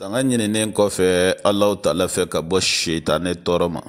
Tanga ɲininen kɔfɛ Alahu taala fɛ ka bɔ sitanɛ tɔɔrɔ ma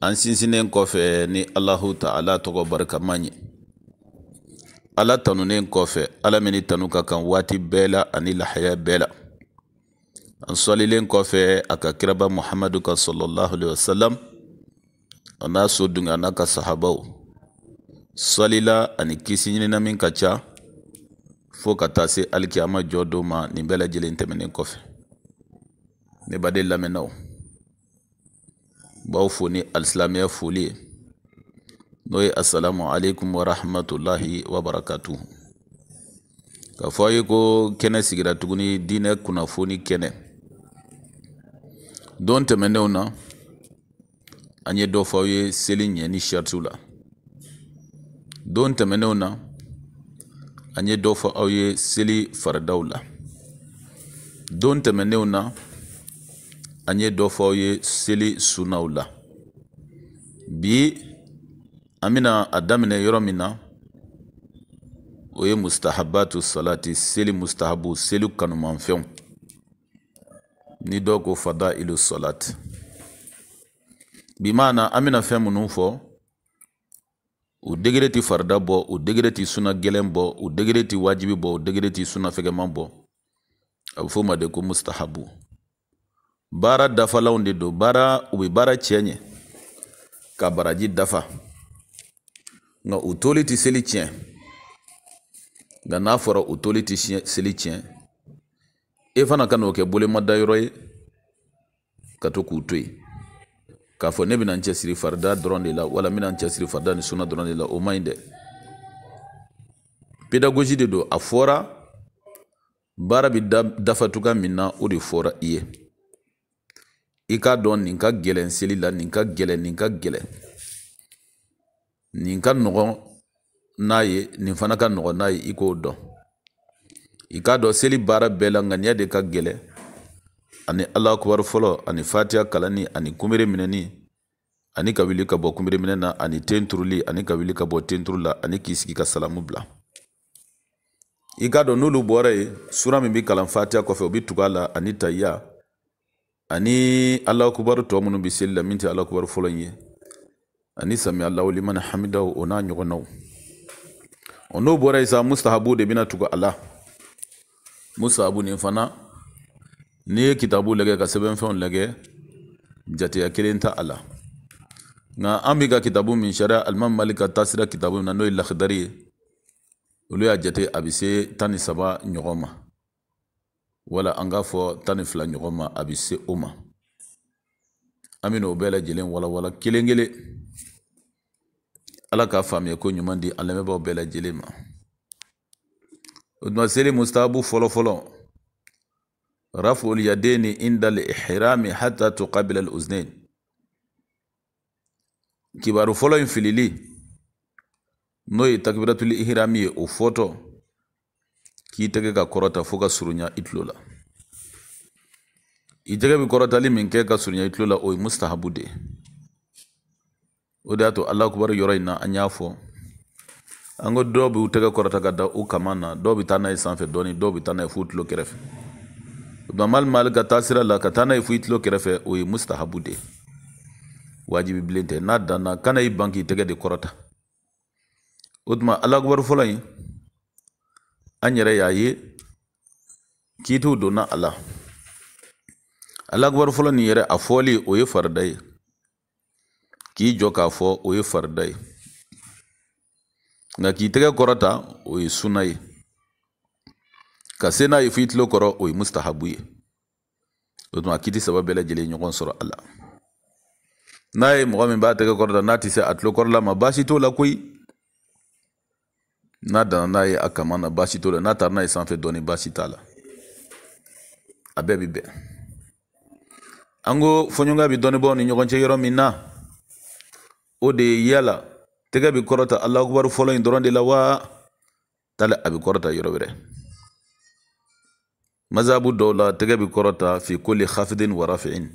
an sinsinnen kɔfɛ ni Alahu taala tɔgɔ barikama ye ala tanunen kɔfɛ ala min tanu ka kan waati bɛɛ la ani lahaya bɛɛ la an sɔlilen kɔfɛ a ka kiraba muhamadu kan sɔlɔlahu alaihi wasalam a n'a so dun a n'a ka sahabaw sɔlila ani kisi ɲinina min ka ca fo ka taa se alikiyama jɔ don ma nin bɛɛ lajɛlen tɛmɛnen kɔfɛ ne baden lamɛnnaw b'aw fo ni alisilamɛya foli ye n'o ye assalamu alaikum warahmatulahi wabarakatu k'a fɔ aw ye ko kɛnɛ sigira tuguni diinɛ kunnafoni kɛnɛ don tɛmɛnenw na an ye dɔ fɔ aw ye seli ɲɛ ni saritiw la don tɛmɛnenw na an ye dɔ fɔ aw ye seli faridaw la don tɛmɛnenw na an ye dɔ fɔ aw ye seli sunnaw la bi an bɛna a daminɛ yɔrɔ min na o ye mustahabatu salati seli mustahabu seli kanumanfɛnw ni dɔw ko fada ilu salati bi maana an bɛna fɛn minnu fɔ u degere ti farida bɔ u degere ti suna gɛlɛn bɔ u degere ti wajibi bɔ u degere ti suna fɛgɛman bɔ a bɛ fɔ ma de ko mustahabu baara dafalanw de don baara u bɛ baara cɛ ɲɛ ka baraji dafa nka u toli ti seli tiɲɛ nka n'a fɔra u toli ti seli tiɲɛ e fana ka n'o kɛ bolomadayɔrɔ ye ka to k'u to yen k'a fɔ ne bɛna n cɛsiri farida dɔrɔn de la wala n bɛna n cɛsiri farida ni suna dɔrɔn de la o man ɲi dɛ pedagogie de do a fɔra baara bɛ dafa cogoya min na o de fɔra i ye i k'a dɔn nin ka gɛlɛn seli la nin ka gɛlɛn nin ka gɛlɛn nin ka nɔgɔn n'a ye nin fana ka nɔgɔn n'a ye i k'o dɔn i k'a dɔn seli baara bɛɛ la ŋaniya de ka gɛlɛn ani ala kubaru fɔlɔ ani fatiya kalani ani kunbere minɛni ani ka wuli ka bɔ kunbere minɛ na ani ten turuli ani ka wuli ka bɔ ten turu la ani k'i sigi ka salamu bila i k'a dɔn n'olu bɔra yen sura min bɛ kalan fatiya kɔfɛ o bɛ tugu a la ani tahiya ani ala kubaru tɔ minnu bi seli la min tɛ ala kubaru fɔlɔ ye ani sami alahu liman hamidahu o n'a ɲɔgɔnnaw n'o bɔra yen sa mustahabu de bɛna tugu a la mustahabu nin fana n'i ye kitabu lagɛ ka sɛbɛnfɛnw lagɛ jateya kelen ta a la nka an b'i ka kitabu min sariya alimami malik ka taasira kitabu min na n'o ye lakidari ye olu y'a jate a bɛ se tan ni saba ɲɔgɔn ma wala an k'a fɔ tan ni fila ɲɔgɔn ma a bɛ se o ma an bɛ n'o bɛɛ lajɛlen walawala kelen kelen ala k'a faamuya ko ɲuman di an lamɛnbaaw bɛɛ lajɛlen ma o tuma seli mustahabu fɔlɔ fɔlɔ rafu lyadaini inda lihrami hata tuqabila luznain kibaru folo in filili n'o ye takbiratul ihrami ye o fɔtɔ k'i tɛgɛ ka korota fo ka surunya i tulo la i tɛgɛ bi kɔrɔtali min kɛ ka surunya i tulo la o ye mustahabu de ye o de y'a to alahu akubaru yɔrɔ in na an y'a fɔ an ko dɔw b'u tɛgɛ kɔrɔta ka da u kama na dɔw bɛ taa n'a ye sanfɛ dɔɔni dɔw bɛ taa n'a ye f'u tulo kɛrɛfɛ banmal mal ka taa sira la ka taa n'a ye fo i tulo kɛrɛfɛ o ye mustahabu de ye wajibi bilen tɛ n'a danna kana i ban k'i tɛgɛ de kɔrɔta o tuma alakubaru fɔlɔ in an yɛrɛ y'a ye kiituw donna a la alakubaru fɔlɔ nin yɛrɛ a fɔli o ye farida ye k'i jɔ k'a fɔ o ye farida ye nka k'i tɛgɛ kɔrɔta o ye suna ye ka se n'a ye f'i kɔrɔ o ye mustahabu ye o tuma a kiti saba bɛɛ lajɛlen ɲɔgɔn sɔrɔ a la n'a ye mɔgɔ min b'a tɛgɛ kɔrɔ da n'a tɛ se a tulo la ma baasi t'o la koyi n'a dana n'a ye a kama na baasi t'o la n'a taara n'a ye sanfɛ dɔɔni baasi t'a la a bɛɛ bi bɛn an ko fɔɲɔgɔnya bi dɔnnibaw ni ɲɔgɔn cɛ yɔrɔ min na o de ye yala tɛgɛ bi kɔrɔta alahu akubaru fɔlɔ in dɔrɔn de la wa tali a bi kɔrɔta yɔrɔ wɛrɛ mazabu dɔw la tɛgɛ bi kɔrɔta fi kuli hafidin wa rafi'in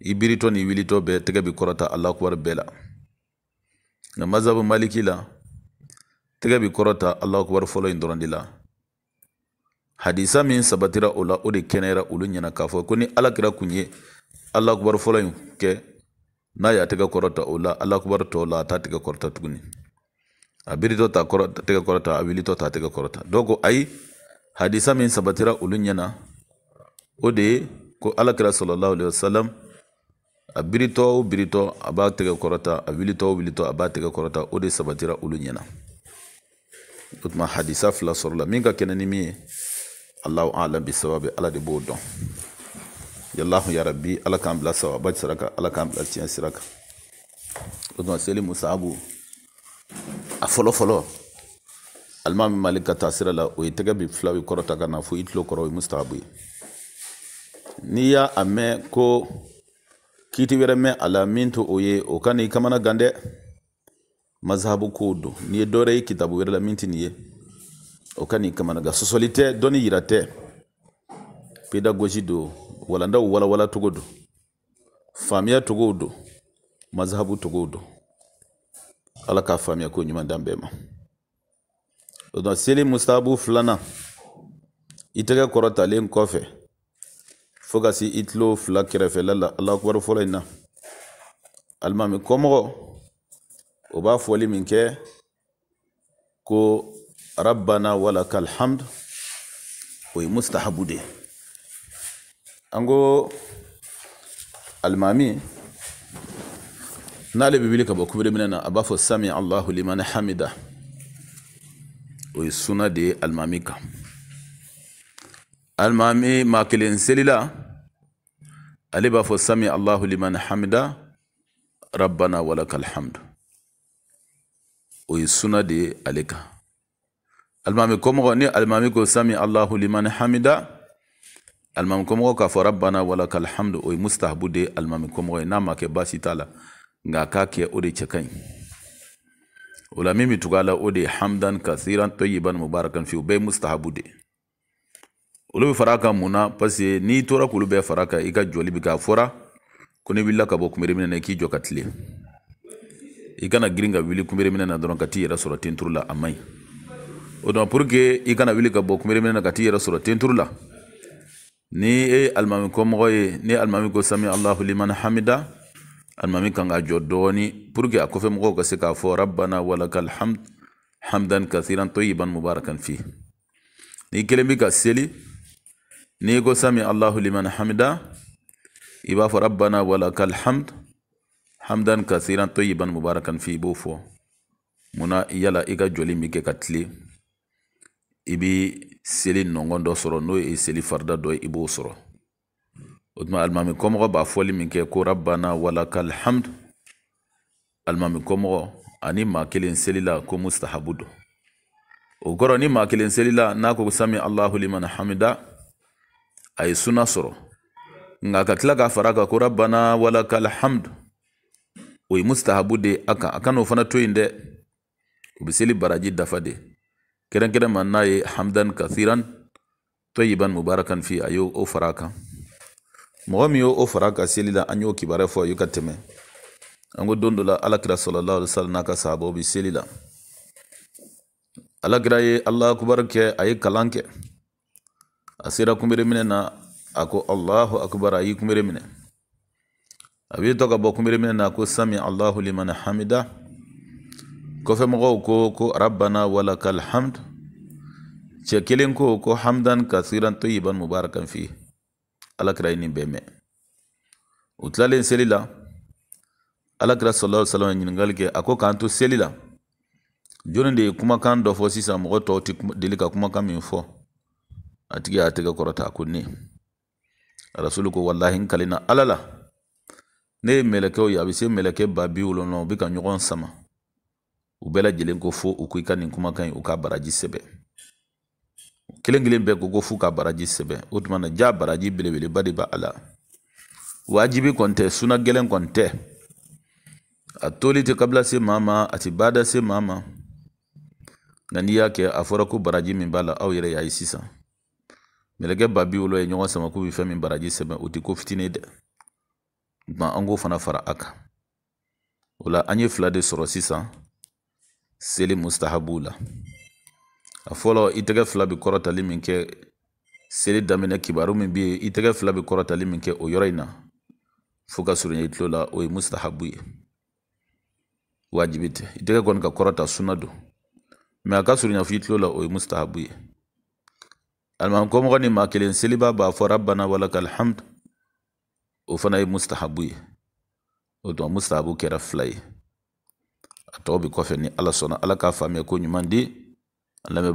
i biritɔ ni wilitɔ bɛɛ tɛgɛ bi kɔrɔta alahu bɛɛ la nka mazabu maliki la tɛgɛ bi kɔrɔta alahu fɔlɔ in dɔrɔn la hadisa min sabatira o la o de kɛnɛyara olu ɲɛna k'a fɔ ko ni ala kun ye alahu fɔlɔ in kɛ n'a y'a tɛgɛ kɔrɔta o la alahu tɔ la a t'a tɛgɛ kɔrɔta tuguni a biritɔ ta tɛgɛ kɔrɔta a wilitɔ ta tɛgɛ kɔrɔta dɔw ko ayi hadisa min sabatira olu ɲɛna o de ye ko alakira sallallahu alaihi wasallam a biritɔ o biritɔ a b'a tɛgɛ kɔrɔta a wilitɔ o wilitɔ a b'a tɛgɛ kɔrɔta o de sabatira olu ɲɛna o tuma hadisa fila sɔrɔla min ka kɛnɛ ni min ye alahu alam bi sababu ala de b'o dɔn yalahu yarabi ala k'an bila sababa sira kan ala k'an bila tiɲɛ sira kan o tuma seli musaabu a fɔlɔ fɔlɔ alimami malik ka taa sira la o ye tɛgɛ bi fila bi kɔrɔta ka na fo i tulo kɔrɔ o ye mustahabu ye n'i y'a a mɛn ko kiti wɛrɛ mɛn a la min to o ye o ka n'i kamana gan dɛ mazhabu kow don n'i ye dɔwɛrɛ ye kitabu wɛrɛ la min ti nin ye o ka n'i kamana gan sɔsɔli tɛ dɔnni yira tɛ pedagogi don walandaw walawala cogo don faamuya cogow don mazhabu cogow don ala k'a faamuya ko ɲuman dan bɛɛ ma Donc seli mustahabu filanan i tɛgɛ kɔrɔtalen kɔfɛ fo ka se i tulo fila kɛrɛfɛla la alakubaru fɔlɔ in na alimami kɔmɔgɔ o b'a fɔli min ko rabbana walaka alhamd o ye Ango. de an ko alimami n'ale bɛ wuli ka bɔ kubereminɛ sami allahu liman hamida o ye suna de almami alimami kan alimami maa kelen selila ale b'a fɔ sami allahu liman hamida rabbana walakal hamdu o ye suna de ye ale kan ni almami ko sami allahu liman hamida alimami kɔmɔgɔ k'a fɔ rabbana walakal hamdu o ye mustahabu de ye alimami kɔmɔgɔ ye n'a ma kɛ baasi ulami mi tugala o de hamdan kathiran tayyiban mubarakan fi bɛɛ mustahabu de olu bɛ fara kan mun na parce que n'i tora k'olu bɛɛ fara kan i ka jɔli bɛ k'a fɔra ko n'i wulila ka bɔ kunbere minɛ na i k'i jɔ ka tile i kana girin ka wuli kunbere minɛ na dɔrɔn ka t'i yɛrɛ sɔrɔ tenturu la a man o dɔn pour que i kana wuli ka bɔ kunbere minɛ na ka t'i yɛrɛ sɔrɔ tenturu la ni e ye alimami kɔmɔgɔ ye ni alimami ko sami alahu liman hamida المهم كان جودوني بروجي أكوفي مغو كسيكا فو ربنا ولك الحمد حمدا كثيرا طيبا مباركا فيه ني كلمي كسيلي ني كو سمي الله لمن حمدا إبا ربنا ولك الحمد حمدا كثيرا طيبا مباركا فيه بوفو منا يلا إيكا جولي ميكي كتلي إبي سيلي نونغون دو سرو نوي سيلي فردا دو إبو سرو المامي كومغو بافولي من كيكو ربنا ولك الحمد المامي كومغو أني ما كيلين سليلا كو مستحبودو وكورو ني ما كيلين سليلا ناكو سمي الله لمن حمدا أي سنة سرو nga ka tila k'a fara ka ko rabbana walaka alhamdu o ye mustahabu de a kan a kan'o fana to yen dɛ o be seli baraji dafa de kɛrɛnkɛrɛn ma n'a ye hamdan kathiran tɔyiban mubarakan fi a y'o fara a kan mɔgɔ min y'o fara ka seli la an y'o kibaruya fɔ a ye ka tɛmɛ an ko don dɔ la alakira sɔlɔlɔ alayhi salam n'a ka sahabaw bɛ seli la alakira ye alahu kɛ a ye kalan kɛ a sera kunbere minɛ na a ko alahu akubaru a y'i kunbere minɛ a bɛ to ka bɔ kunbere minɛ na ko sami alahu limana hamida kɔfɛ mɔgɔw ko ko arabana walakal hamd cɛ kelen ko ko hamdan kasiran tayyiban mubarakan fihi alakira ye nin bɛɛ mɛn u tilalen seli la alakira sɔlɔ salam ye ɲininkali kɛ a ko k'an to seli la joni de ye kumakan dɔ fɔ sisan mɔgɔ tɔw tɛ deli ka kumakan min fɔ a tigi y'a tɛgɛ kɔrɔta ko ne rasulu ko walahi n kalina ala la ne ye mɛlɛkɛw ye a bɛ se mɛlɛkɛ ba bi wolonwula u bɛ ka ɲɔgɔn sama u bɛɛ lajɛlen ko fo u ko i ka nin kumakan in u ka baraji sɛbɛn kelen kelen bɛɛ ko ko f'u ka baraji sɛbɛn o tuma ja baraji belebeleba de b'a la wajibi kɔni tɛ suna gɛlɛn kɔni tɛ a toli tɛ kabila se maa ma a tɛ baada se maa ma nka n'i y'a kɛ a fɔra ko baraji min b'a la aw yɛrɛ y'a ye sisan mɛlɛkɛ ba bi wolo ye ɲɔgɔn sama k'u bɛ fɛn min baraji sɛbɛn o tɛ ko fitinin dɛ nka an k'o fana fara a kan o la an ye fila de sɔrɔ sisan seli mustahabu la a fɔlɔ i tɛgɛ fila bɛ kɔrɔtali min kɛ seli daminɛ kibaru min bɛ yen i tɛgɛ fila bɛ kɔrɔtali min kɛ o yɔrɔ in na fo ka surunya i tulo la o ye mustahabu ye wajibi tɛ i tɛgɛ kɔni ka kɔrɔta sunna don mɛ a ka surunya f'i tulo la o ye mustahabu ye alimami kɔmɔgɔ ni maa kelen seliba b'a fɔ rabbana walaka alhamdu o fana ye mustahabu ye o tuma mustahabu kɛra fila ye a tɔw bɛ kɔfɛ ni ala sɔnna ala k'a faamuya ko ɲuman di an lamɛn